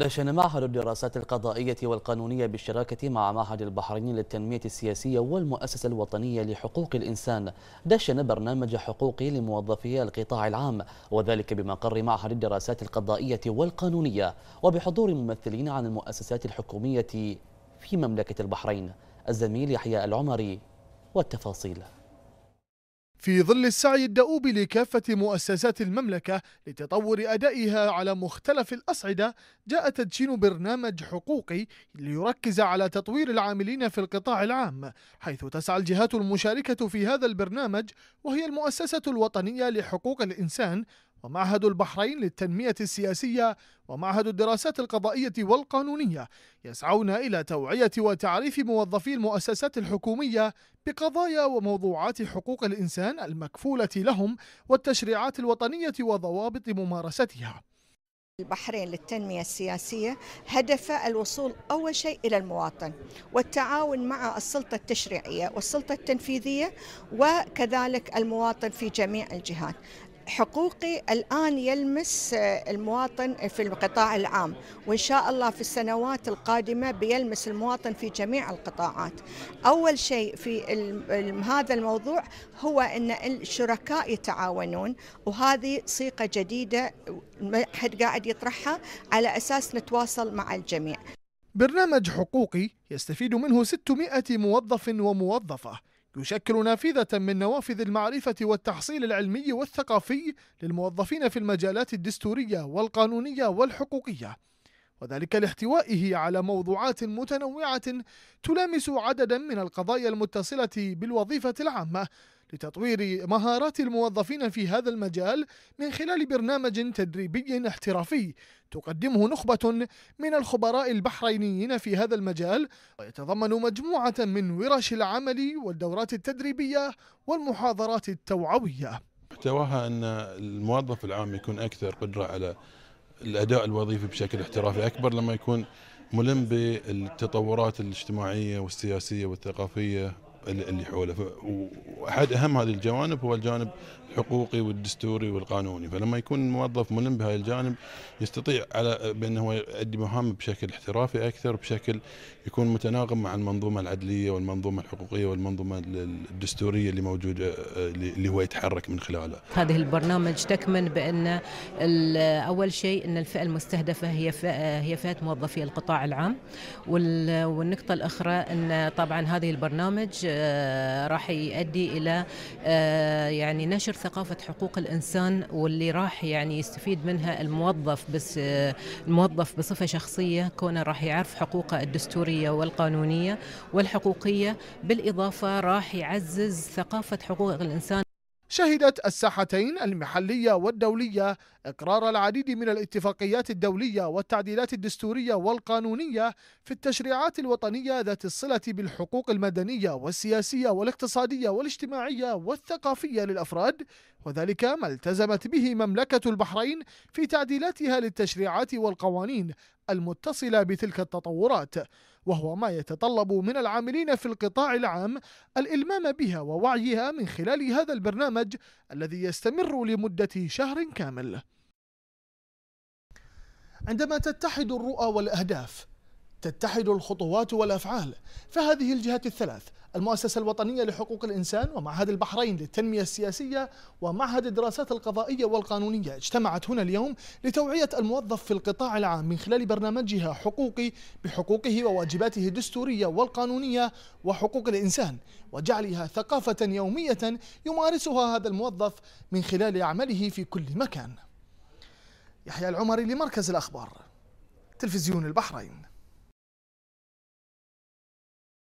دشن معهد الدراسات القضائية والقانونية بالشراكة مع معهد البحرين للتنمية السياسية والمؤسسة الوطنية لحقوق الإنسان دشن برنامج حقوقي لموظفي القطاع العام وذلك بمقر معهد الدراسات القضائية والقانونية وبحضور ممثلين عن المؤسسات الحكومية في مملكة البحرين الزميل يحيى العمري والتفاصيل في ظل السعي الدؤوب لكافة مؤسسات المملكة لتطور أدائها على مختلف الأصعدة جاء تدشين برنامج حقوقي ليركز على تطوير العاملين في القطاع العام حيث تسعى الجهات المشاركة في هذا البرنامج وهي المؤسسة الوطنية لحقوق الإنسان ومعهد البحرين للتنمية السياسية ومعهد الدراسات القضائية والقانونية يسعون إلى توعية وتعريف موظفي المؤسسات الحكومية بقضايا وموضوعات حقوق الإنسان المكفولة لهم والتشريعات الوطنية وضوابط ممارستها البحرين للتنمية السياسية هدف الوصول أول شيء إلى المواطن والتعاون مع السلطة التشريعية والسلطة التنفيذية وكذلك المواطن في جميع الجهات حقوقي الآن يلمس آه، المواطن في القطاع العام وإن شاء الله في السنوات القادمة بيلمس المواطن في جميع القطاعات أول شيء في هذا الموضوع هو أن الشركاء يتعاونون وهذه صيغة جديدة حد قاعد يطرحها على أساس نتواصل مع الجميع برنامج حقوقي يستفيد منه 600 موظف وموظفة يشكل نافذة من نوافذ المعرفة والتحصيل العلمي والثقافي للموظفين في المجالات الدستورية والقانونية والحقوقية وذلك لاحتوائه على موضوعات متنوعة تلامس عددا من القضايا المتصلة بالوظيفة العامة لتطوير مهارات الموظفين في هذا المجال من خلال برنامج تدريبي احترافي تقدمه نخبة من الخبراء البحرينيين في هذا المجال ويتضمن مجموعة من ورش العمل والدورات التدريبية والمحاضرات التوعوية محتواها أن الموظف العام يكون أكثر قدرة على الاداء الوظيفي بشكل احترافي اكبر لما يكون ملم بالتطورات الاجتماعيه والسياسيه والثقافيه اللي حوله واحد اهم هذه الجوانب هو الجانب الحقوقي والدستوري والقانوني فلما يكون الموظف ملم بهذا الجانب يستطيع على بانه يؤدي مهامه بشكل احترافي اكثر بشكل يكون متناغم مع المنظومه العدليه والمنظومه الحقوقيه والمنظومه الدستوريه اللي موجوده اللي هو يتحرك من خلالها. هذه البرنامج تكمن بان اول شيء ان الفئه المستهدفه هي فئه هي فئه موظفي القطاع العام والنقطه الاخرى ان طبعا هذه البرنامج آه، راح يؤدي الى آه، يعني نشر ثقافه حقوق الانسان واللي راح يعني يستفيد منها الموظف بس آه، الموظف بصفه شخصيه كونه راح يعرف حقوقه الدستوريه والقانونيه والحقوقيه بالاضافه راح يعزز ثقافه حقوق الانسان شهدت الساحتين المحلية والدولية إقرار العديد من الاتفاقيات الدولية والتعديلات الدستورية والقانونية في التشريعات الوطنية ذات الصلة بالحقوق المدنية والسياسية والاقتصادية والاجتماعية والثقافية للأفراد وذلك ما التزمت به مملكة البحرين في تعديلاتها للتشريعات والقوانين المتصلة بتلك التطورات وهو ما يتطلب من العاملين في القطاع العام الإلمام بها ووعيها من خلال هذا البرنامج الذي يستمر لمدة شهر كامل عندما تتحد الرؤى والأهداف تتحد الخطوات والأفعال فهذه الجهات الثلاث المؤسسة الوطنية لحقوق الإنسان ومعهد البحرين للتنمية السياسية ومعهد الدراسات القضائية والقانونية اجتمعت هنا اليوم لتوعية الموظف في القطاع العام من خلال برنامجها حقوقي بحقوقه وواجباته الدستورية والقانونية وحقوق الإنسان وجعلها ثقافة يومية يمارسها هذا الموظف من خلال عمله في كل مكان يحيى العمري لمركز الأخبار تلفزيون البحرين